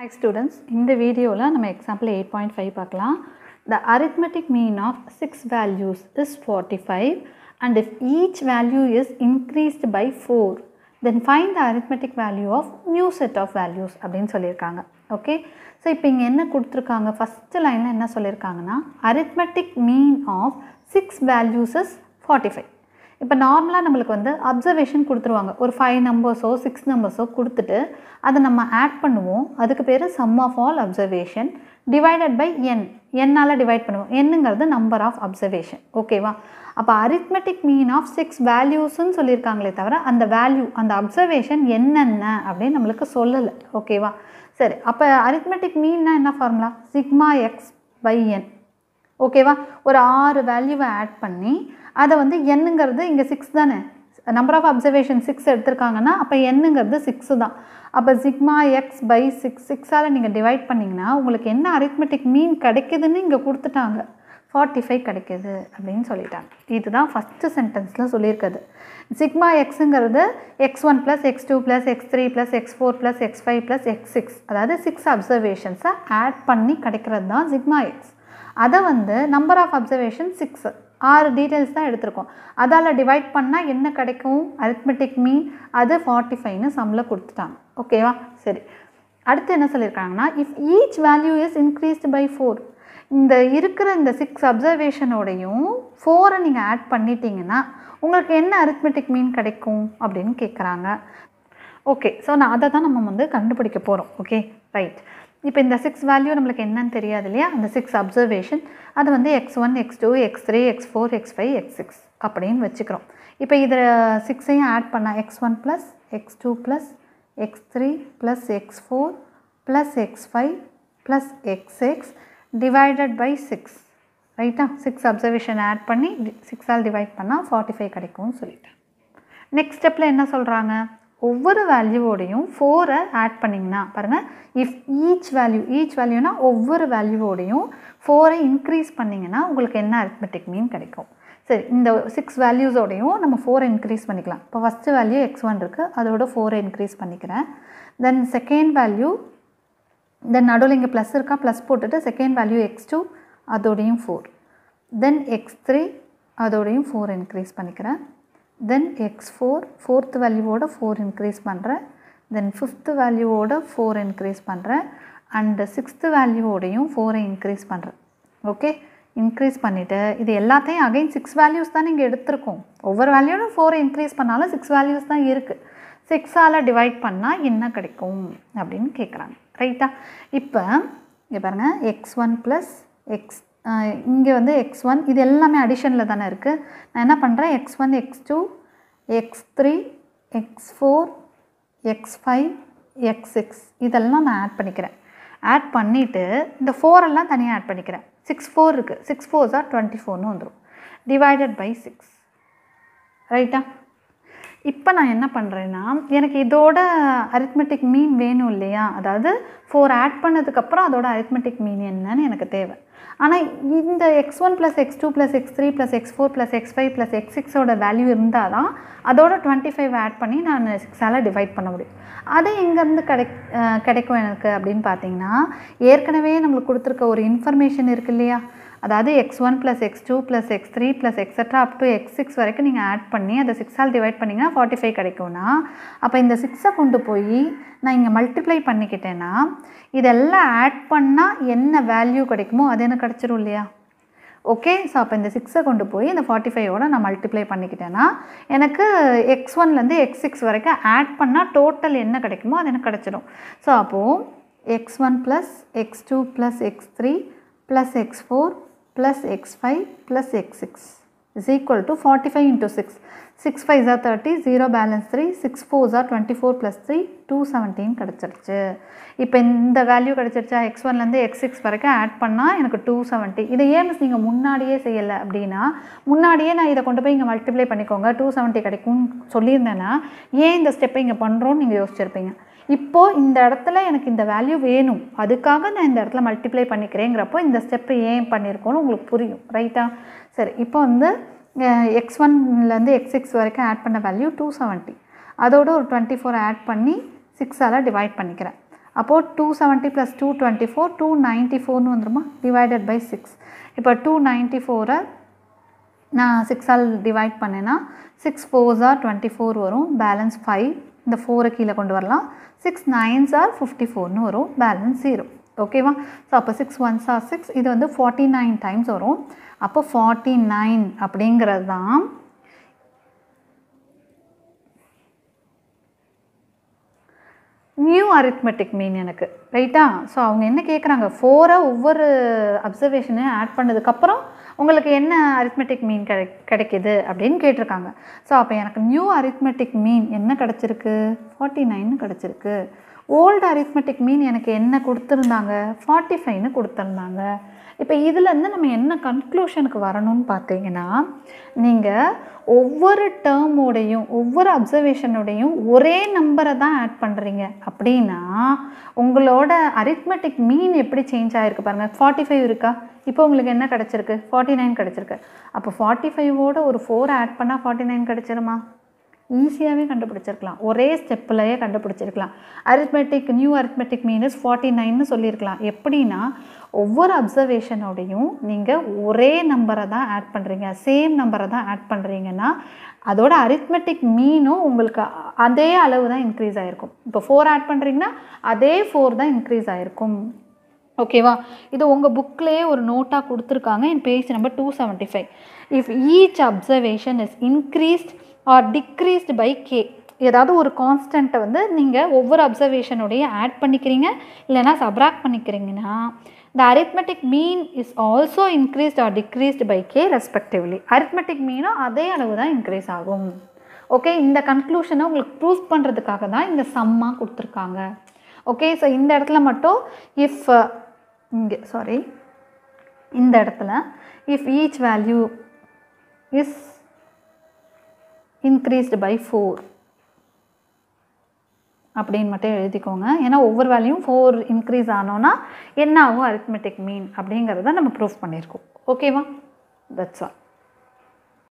High students இந்த வீடியோவில் நம்ம எக்ஸாம்பிள் எயிட் பாயிண்ட் ஃபைவ் பார்க்கலாம் the arithmetic mean of six values is forty five and if each value is increased by four then find the arithmetic value of new set of values அப்படின்னு சொல்லியிருக்காங்க okay so இப்போ இங்கே என்ன கொடுத்துருக்காங்க first லைனில் என்ன சொல்லியிருக்காங்கன்னா arithmetic mean of six values is forty five இப்போ நார்மலாக நம்மளுக்கு வந்து அப்சர்வேஷன் கொடுத்துருவாங்க ஒரு ஃபைவ் நம்பர்ஸோ சிக்ஸ் நம்பர்ஸோ கொடுத்துட்டு அதை நம்ம ஆட் பண்ணுவோம் அதுக்கு பேர் sum of all observation divided by n என்னால் டிவைட் பண்ணுவோம் என்னங்கிறது நம்பர் ஆஃப் அப்சர்வேஷன் ஓகேவா அப்போ அரித்மெட்டிக் மீன் ஆஃப் சிக்ஸ் வேல்யூஸ்ன்னு சொல்லியிருக்காங்களே தவிர அந்த வேல்யூ அந்த அப்சர்வேஷன் என்னென்ன அப்படின்னு நம்மளுக்கு சொல்லலை ஓகேவா சரி அப்போ அரித்மெட்டிக் மீன்னா என்ன formula sigma x by n ஓகேவா ஒரு ஆறு வேல்யூவை ஆட் பண்ணி அதை வந்து என்னங்கிறது இங்கே சிக்ஸ் தானே நம்பர் ஆஃப் அப்சர்வேஷன் சிக்ஸ் எடுத்திருக்காங்கன்னா அப்போ என்னங்கிறது சிக்ஸு தான் அப்போ சிக்மா எக்ஸ் பை சிக்ஸ் சிக்ஸால் நீங்கள் டிவைட் பண்ணிங்கன்னா உங்களுக்கு என்ன அரித்மெட்டிக் மீன் கிடைக்குதுன்னு இங்கே கொடுத்துட்டாங்க ஃபார்ட்டி ஃபைவ் கிடைக்கிது அப்படின்னு சொல்லிட்டாங்க இதுதான் ஃபஸ்ட்டு சென்டென்ஸில் சொல்லியிருக்குது சிக்மா எக்ஸுங்கிறது x one plus x two plus x three plus x four plus x five plus x six அதாவது சிக்ஸ் அப்சர்வேஷன்ஸை ஆட் பண்ணி கிடைக்கிறது தான் சிக்மா எக்ஸ் அதை வந்து நம்பர் ஆஃப் அப்சர்வேஷன் சிக்ஸ் ஆறு டீட்டெயில்ஸ் தான் எடுத்திருக்கோம் அதால் டிவைட் பண்ணால் என்ன கிடைக்கும் அரித்மெட்டிக் மீன் அது ஃபார்ட்டி ஃபைவ்னு சம்மில் கொடுத்துட்டாங்க ஓகேவா சரி அடுத்து என்ன சொல்லியிருக்காங்கன்னா if each value is increased by four இந்த இருக்கிற இந்த சிக்ஸ் அப்சர்வேஷனோடையும் ஃபோரை நீங்கள் ஆட் பண்ணிட்டீங்கன்னா உங்களுக்கு என்ன அரித்மெட்டிக் மீன் கிடைக்கும் அப்படின்னு கேட்குறாங்க ஓகே ஸோ நான் அதை தான் நம்ம வந்து கண்டுபிடிக்க போகிறோம் ஓகே ரைட் இப்போ இந்த சிக்ஸ் வேல்யூ நம்மளுக்கு என்னன்னு தெரியாது இல்லையா அந்த சிக்ஸ் அப்சர்வேஷன் அது வந்து x one x two x three x four x five x six அப்படின்னு வச்சுக்கிறோம் இப்போ இதில் சிக்ஸையும் ஆட் பண்ணால் x one plus x two plus x three plus x four plus x five plus x x divided by six ரைட்டா six observation add பண்ணி சிக்ஸால் divide பண்ணால் ஃபார்ட்டி ஃபைவ் கிடைக்கும்னு சொல்லிட்டேன் நெக்ஸ்ட் ஸ்டெப்பில் என்ன சொல்கிறாங்க ஒவ்வொரு வேல்யூவோடையும் ஃபோரை ஆட் பண்ணிங்கன்னா பாருங்கள் இஃப் ஈச் வேல்யூ ஈச் வேல்யூனா ஒவ்வொரு வேல்யூவோடையும் ஃபோரை இன்க்ரீஸ் பண்ணிங்கன்னா உங்களுக்கு என்ன அரித்மெட்டிக் மீன் கிடைக்கும் சரி இந்த சிக்ஸ் வேல்யூஸோடையும் நம்ம ஃபோரை இன்க்ரீஸ் பண்ணிக்கலாம் இப்போ ஃபஸ்ட்டு வேல்யூ எக்ஸ் ஒன் இருக்குது அதோட ஃபோரை இன்க்ரீஸ் பண்ணிக்கிறேன் தென் செகண்ட் வேல்யூ தென் நடுவில் இங்கே ப்ளஸ் இருக்கா ப்ளஸ் போட்டுட்டு செகண்ட் வேல்யூ எக்ஸ் டூ அதோடையும் ஃபோர் தென் எக்ஸ் த்ரீ அதோடையும் ஃபோர் இன்க்ரீஸ் பண்ணிக்கிறேன் தென் எக்ஸ் ஃபோர் ஃபோர்த்து வேல்யூவோட ஃபோர் இன்க்ரீஸ் பண்ணுறேன் தென் ஃபிஃப்த்து வேல்யூவோட ஃபோர் இன்க்ரீஸ் பண்ணுறேன் அண்டு சிக்ஸ்த்து வேல்யூவோடையும் ஃபோரை இன்க்ரீஸ் பண்ணுறேன் ஓகே இன்க்ரீஸ் பண்ணிவிட்டு இது எல்லாத்தையும் அகைன் சிக்ஸ் வேல்யூஸ் தான் இங்கே எடுத்திருக்கோம் ஒவ்வொரு வேல்யூனும் ஃபோரை இன்க்ரீஸ் பண்ணாலும் சிக்ஸ் வேல்யூஸ் தான் இருக்குது சிக்ஸால் டிவைட் பண்ணால் என்ன கிடைக்கும் அப்படின்னு கேட்குறாங்க ரைட்டா இப்போ இங்கே பாருங்கள் எக்ஸ் ஒன் ப்ளஸ் எக்ஸ் இங்கே வந்து எக்ஸ் ஒன் இது எல்லாமே அடிஷனில் தானே இருக்குது நான் என்ன பண்ணுறேன் x one x two x three x four x five x six இதெல்லாம் நான் ஆட் பண்ணிக்கிறேன் ஆட் பண்ணிவிட்டு இந்த ஃபோரெல்லாம் தனியாக ஆட் பண்ணிக்கிறேன் சிக்ஸ் ஃபோர் இருக்குது சிக்ஸ் ஃபோர்ஸாக டுவெண்ட்டி ஃபோர்னு வந்துடும் டிவைடட் பை சிக்ஸ் ரைட்டா இப்போ நான் என்ன பண்ணுறேன்னா எனக்கு இதோட அரித்மெட்டிக் மீன் வேணும் இல்லையா அதாவது ஃபோர் ஆட் பண்ணதுக்கப்புறம் அதோட அரித்மெட்டிக் மீன் என்னன்னு எனக்கு தேவை ஆனால் இந்த x one plus x two plus x three plus x four plus x five plus x சிக்ஸோட வேல்யூ இருந்தால் தான் அதோட டுவெண்ட்டி ஃபைவ் ஆட் பண்ணி நான் சிக்ஸால் டிவைட் பண்ண முடியும் அது எங்கேருந்து கிடை கிடைக்கும் எனக்கு அப்படின்னு பார்த்தீங்கன்னா ஏற்கனவே நம்மளுக்கு கொடுத்துருக்க ஒரு இன்ஃபர்மேஷன் இருக்கு இல்லையா அதாவது x one plus x two plus x three plus extra up to x six வரைக்கும் நீங்கள் ஆட் பண்ணி அதை சிக்ஸால் டிவைட் பண்ணிங்கன்னா ஃபார்ட்டி ஃபைவ் கிடைக்கும்னா அப்போ இந்த சிக்ஸை கொண்டு போய் நான் இங்கே மல்டிப்ளை பண்ணிக்கிட்டேன்னா இதெல்லாம் ஆட் பண்ணால் என்ன வேல்யூ கிடைக்குமோ அது எனக்கு கிடச்சிரும் இல்லையா ஓகே ஸோ அப்போ இந்த சிக்ஸை கொண்டு போய் இந்த ஃபார்ட்டி ஃபைவோட நான் மல்டிப்ளை பண்ணிக்கிட்டேன்னா எனக்கு எக்ஸ் ஒன்லேருந்து எக்ஸ் சிக்ஸ் வரைக்கும் ஆட் பண்ணால் டோட்டல் என்ன கிடைக்குமோ அது எனக்கு கிடச்சிடும் ஸோ அப்போது x one plus x two plus x three plus x four plus x5 plus x6 is equal to 45 into 6. 6 5 is 30, 0 balance 3, 6 4 is 24 plus 3, 217 கிடச்சிருச்சு இப்போ இந்த value கிடச்சிருச்சா x1 ஒன்லேருந்து x6 வருக்கு add பண்ணா, எனக்கு 270. இது ஏமிஸ் நீங்கள் முன்னாடியே செய்யல் அப்படின்னா முன்னாடியே நான் இதை கொண்டுப் போய் இங்கே மல்டிப்ளை பண்ணிக்கோங்க டூ செவன்ட்டி கிடைக்கும்னு ஏன் இந்த step இங்கே பண்ணிரும் நீங்கள் யோசிச்சிருப்பீங்க இப்போது இந்த இடத்துல எனக்கு இந்த வேல்யூ வேணும் அதுக்காக நான் இந்த இடத்துல மல்டிப்ளை பண்ணிக்கிறேங்கிறப்போ இந்த ஸ்டெப்பு ஏன் பண்ணியிருக்கோன்னு உங்களுக்கு புரியும் ரைட்டா சரி இப்போ வந்து எக்ஸ் ஒன்லேருந்து எக்ஸ் சிக்ஸ் வரைக்கும் ஆட் பண்ண வேல்யூ டூ செவன்ட்டி அதோடு ஒரு டுவெண்ட்டி ஃபோர் ஆட் பண்ணி சிக்ஸால் டிவைட் பண்ணிக்கிறேன் அப்போது two seventy plus two twenty four two ninety ஃபோர்னு வந்துருமா டிவைடட் பை சிக்ஸ் இப்போ டூ நைன்ட்டி ஃபோரை நான் சிக்ஸால் டிவைட் பண்ணேன்னா சிக்ஸ் ஃபோர்ஸாக டுவெண்ட்டி ஃபோர் வரும் பேலன்ஸ் ஃபைவ் இந்த ஃபோரை கீழே கொண்டு வரலாம் சிக்ஸ் நைன்ஸ் ஆர் ஃபிஃப்டி ஃபோர்னு வரும் பேலன்ஸ் ஜீரோ ஓகேவா ஸோ அப்போ சிக்ஸ் ஒன்ஸ் ஆர் சிக்ஸ் இது வந்து ஃபார்ட்டி நைன் டைம்ஸ் வரும் அப்போ ஃபார்ட்டி நைன் அப்படிங்கிறது தான் நியூ அரித்மெட்டிக் மீன் எனக்கு ரைட்டா ஸோ அவங்க என்ன கேட்குறாங்க ஃபோராக ஒவ்வொரு அப்சர்வேஷனையும் ஆட் பண்ணதுக்கப்புறம் உங்களுக்கு என்ன அரித்மெட்டிக் மீன் கிடை கிடைக்கிது அப்படின்னு கேட்டிருக்காங்க ஸோ அப்போ எனக்கு நியூ அரித்மெட்டிக் மீன் என்ன கிடச்சிருக்கு ஃபார்ட்டி நைன் கிடச்சிருக்கு ஓல்டு அரித்மெட்டிக் மீன் எனக்கு என்ன கொடுத்துருந்தாங்க ஃபார்ட்டி ஃபைவ்னு கொடுத்துருந்தாங்க இப்போ இதிலேருந்து நம்ம என்ன கன்க்ளூஷனுக்கு வரணும்னு பார்த்தீங்கன்னா நீங்கள் ஒவ்வொரு டேர்மோடையும் ஒவ்வொரு அப்சர்வேஷனோடையும் ஒரே நம்பரை தான் ஆட் பண்ணுறீங்க அப்படின்னா உங்களோட அரித்மெட்டிக் மீன் எப்படி சேஞ்ச் ஆகிருக்கு பாருங்கள் ஃபார்ட்டி ஃபைவ் இருக்கா இப்போ உங்களுக்கு என்ன கிடச்சிருக்கு ஃபார்ட்டி நைன் கிடச்சிருக்கு அப்போ ஃபார்ட்டி ஃபைவோட ஒரு ஃபோர் ஆட் பண்ணால் ஃபார்ட்டி நைன் கிடச்சிருமா ஈஸியாகவே கண்டுபிடிச்சிருக்கலாம் ஒரே ஸ்டெப்பிலையே கண்டுபிடிச்சிருக்கலாம் arithmetic new arithmetic mean is forty நைன்னு சொல்லியிருக்கலாம் எப்படின்னா ஒவ்வொரு அப்சர்வேஷனோடையும் நீங்கள் ஒரே நம்பரை தான் ஆட் பண்ணுறீங்க சேம் நம்பரை தான் ஆட் பண்ணுறீங்கன்னா அதோட அரித்மெட்டிக் மீனும் உங்களுக்கு அதே அளவு தான் இன்க்ரீஸ் ஆகிருக்கும் இப்போ ஃபோர் ஆட் பண்ணுறீங்கன்னா அதே ஃபோர் தான் இன்க்ரீஸ் ஆகிருக்கும் ஓகேவா இது உங்கள் புக்லேயே ஒரு நோட்டாக கொடுத்துருக்காங்க என் page number two seventy five if each observation is increased or decreased by k ஏதாவது ஒரு கான்ஸ்டண்ட்டை வந்து நீங்கள் ஒவ்வொரு அப்சர்வேஷனுடைய ஆட் பண்ணிக்கிறீங்க இல்லைனா சப்ராக்ட் பண்ணிக்கிறீங்கன்னா the arithmetic mean is also increased or decreased by k respectively arithmetic மீனும் அதே அளவு தான் இன்க்ரீஸ் ஆகும் ஓகே இந்த கன்க்ளூஷனை உங்களுக்கு ப்ரூவ் பண்ணுறதுக்காக தான் இந்த சம்மாக கொடுத்துருக்காங்க ஓகே ஸோ இந்த இடத்துல மட்டும் இஃப் இங்கே சாரி இந்த இடத்துல if each value is increased by four அப்படின்னு மட்டும் எழுதிக்கோங்க ஏன்னா ஒவ்வொரு வேல்யூம் ஃபோர் இன்க்ரீஸ் ஆனோன்னா என்ன ஆகும் அரித்மெட்டிக் மீன் அப்படிங்கிறத நம்ம ப்ரூஃப் பண்ணியிருக்கோம் ஓகேவா தட்ஸ் ஆல்